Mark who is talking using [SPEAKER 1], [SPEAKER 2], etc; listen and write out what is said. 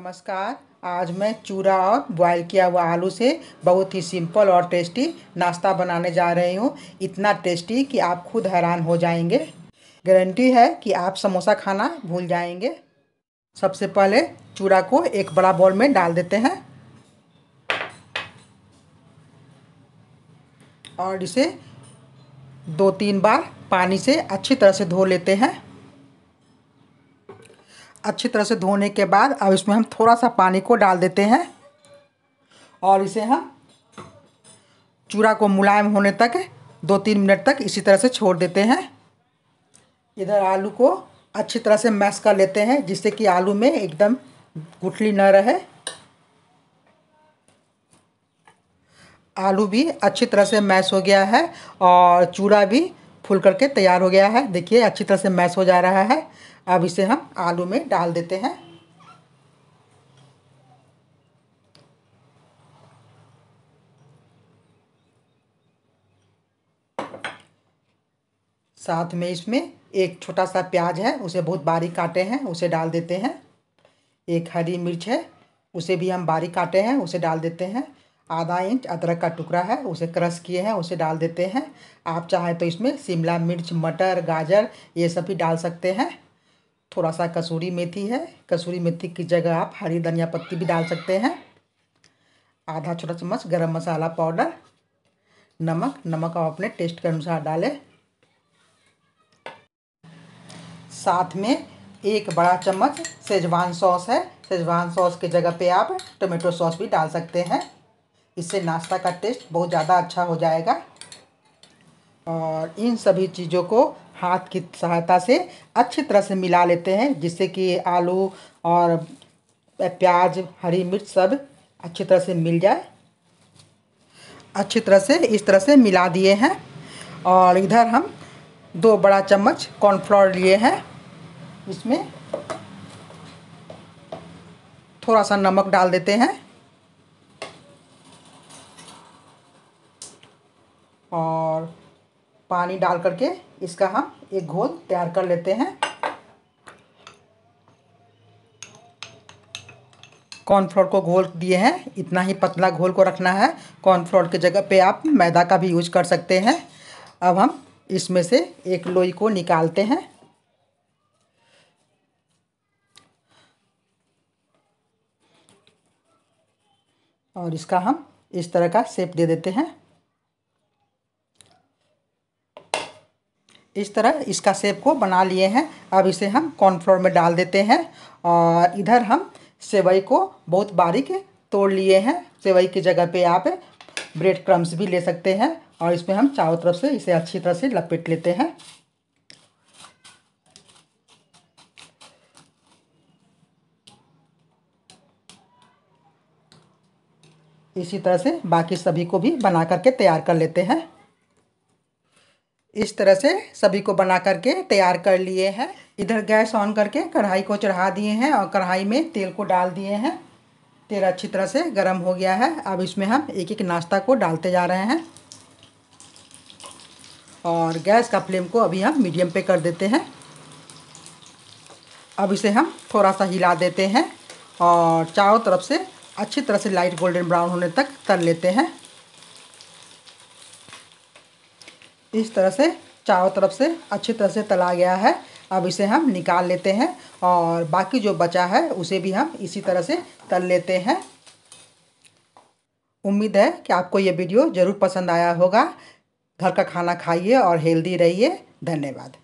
[SPEAKER 1] नमस्कार आज मैं चूरा और बॉयल किया हुआ आलू से बहुत ही सिंपल और टेस्टी नाश्ता बनाने जा रही हूँ इतना टेस्टी कि आप खुद हैरान हो जाएंगे गारंटी है कि आप समोसा खाना भूल जाएंगे सबसे पहले चूरा को एक बड़ा बॉल में डाल देते हैं और इसे दो तीन बार पानी से अच्छी तरह से धो लेते हैं अच्छी तरह से धोने के बाद अब इसमें हम थोड़ा सा पानी को डाल देते हैं और इसे हम चूड़ा को मुलायम होने तक दो तीन मिनट तक इसी तरह से छोड़ देते हैं इधर आलू को अच्छी तरह से मैश कर लेते हैं जिससे कि आलू में एकदम गुठली न रहे आलू भी अच्छी तरह से मैश हो गया है और चूड़ा भी फूल करके तैयार हो गया है देखिए अच्छी तरह से मैश हो जा रहा है अब इसे हम आलू में डाल देते हैं साथ में इसमें एक छोटा सा प्याज है उसे बहुत बारीक काटे हैं उसे डाल देते हैं एक हरी मिर्च है उसे भी हम बारीक काटे हैं उसे डाल देते हैं आधा इंच अदरक का टुकड़ा है उसे क्रश किए हैं उसे डाल देते हैं आप चाहे तो इसमें शिमला मिर्च मटर गाजर ये सब भी डाल सकते हैं थोड़ा सा कसूरी मेथी है कसूरी मेथी की जगह आप हरी धनिया पत्ती भी डाल सकते हैं आधा छोटा चम्मच गरम मसाला पाउडर नमक नमक आप अपने टेस्ट के अनुसार डालें साथ में एक बड़ा चम्मच सेजवान सॉस है सेजवान सॉस की जगह पे आप टोमेटो सॉस भी डाल सकते हैं इससे नाश्ता का टेस्ट बहुत ज़्यादा अच्छा हो जाएगा और इन सभी चीज़ों को हाथ की सहायता से अच्छी तरह से मिला लेते हैं जिससे कि आलू और प्याज हरी मिर्च सब अच्छी तरह से मिल जाए अच्छी तरह से इस तरह से मिला दिए हैं और इधर हम दो बड़ा चम्मच कॉर्नफ्लोर लिए हैं इसमें थोड़ा सा नमक डाल देते हैं और पानी डाल करके इसका हम एक घोल तैयार कर लेते हैं कॉर्नफ्लोर को घोल दिए हैं इतना ही पतला घोल को रखना है कॉर्नफ्लोर की जगह पे आप मैदा का भी यूज कर सकते हैं अब हम इसमें से एक लोई को निकालते हैं और इसका हम इस तरह का शेप दे देते हैं इस तरह इसका सेप को बना लिए हैं अब इसे हम कॉर्नफ्लोर में डाल देते हैं और इधर हम सेवई को बहुत बारीक तोड़ लिए हैं सेवई की जगह पे आप ब्रेड क्रम्स भी ले सकते हैं और इसमें हम चारों तरफ से इसे अच्छी तरह से लपेट लेते हैं इसी तरह से बाकी सभी को भी बना करके तैयार कर लेते हैं इस तरह से सभी को बना करके तैयार कर लिए हैं इधर गैस ऑन करके कढ़ाई को चढ़ा दिए हैं और कढ़ाई में तेल को डाल दिए हैं तेल अच्छी तरह से गर्म हो गया है अब इसमें हम एक एक नाश्ता को डालते जा रहे हैं और गैस का फ्लेम को अभी हम मीडियम पे कर देते हैं अब इसे हम थोड़ा सा हिला देते हैं और चारों तरफ से अच्छी तरह से लाइट गोल्डन ब्राउन होने तक तल लेते हैं इस तरह से चारों तरफ से अच्छी तरह से तला गया है अब इसे हम निकाल लेते हैं और बाकी जो बचा है उसे भी हम इसी तरह से तल लेते हैं उम्मीद है कि आपको ये वीडियो ज़रूर पसंद आया होगा घर का खाना खाइए और हेल्दी रहिए धन्यवाद